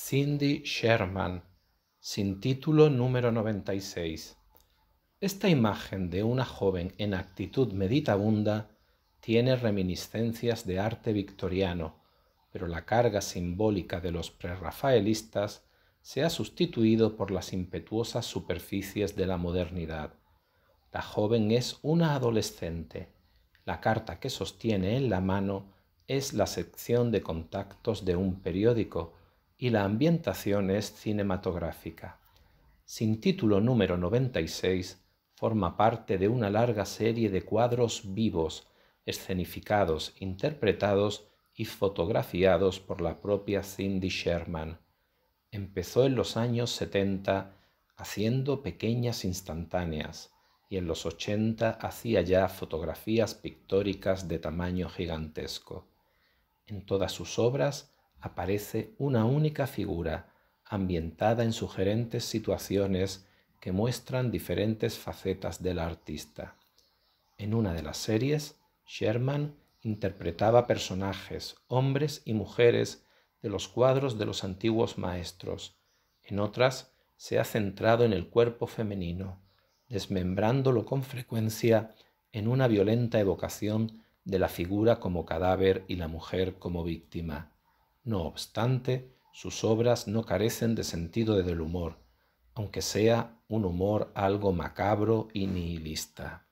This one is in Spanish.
Cindy Sherman, sin título número 96. Esta imagen de una joven en actitud meditabunda tiene reminiscencias de arte victoriano, pero la carga simbólica de los prerrafaelistas se ha sustituido por las impetuosas superficies de la modernidad. La joven es una adolescente. La carta que sostiene en la mano es la sección de contactos de un periódico, y la ambientación es cinematográfica. Sin título número 96, forma parte de una larga serie de cuadros vivos, escenificados, interpretados y fotografiados por la propia Cindy Sherman. Empezó en los años 70 haciendo pequeñas instantáneas y en los 80 hacía ya fotografías pictóricas de tamaño gigantesco. En todas sus obras aparece una única figura ambientada en sugerentes situaciones que muestran diferentes facetas del artista. En una de las series, Sherman interpretaba personajes, hombres y mujeres, de los cuadros de los antiguos maestros. En otras, se ha centrado en el cuerpo femenino, desmembrándolo con frecuencia en una violenta evocación de la figura como cadáver y la mujer como víctima. No obstante, sus obras no carecen de sentido del humor, aunque sea un humor algo macabro y nihilista.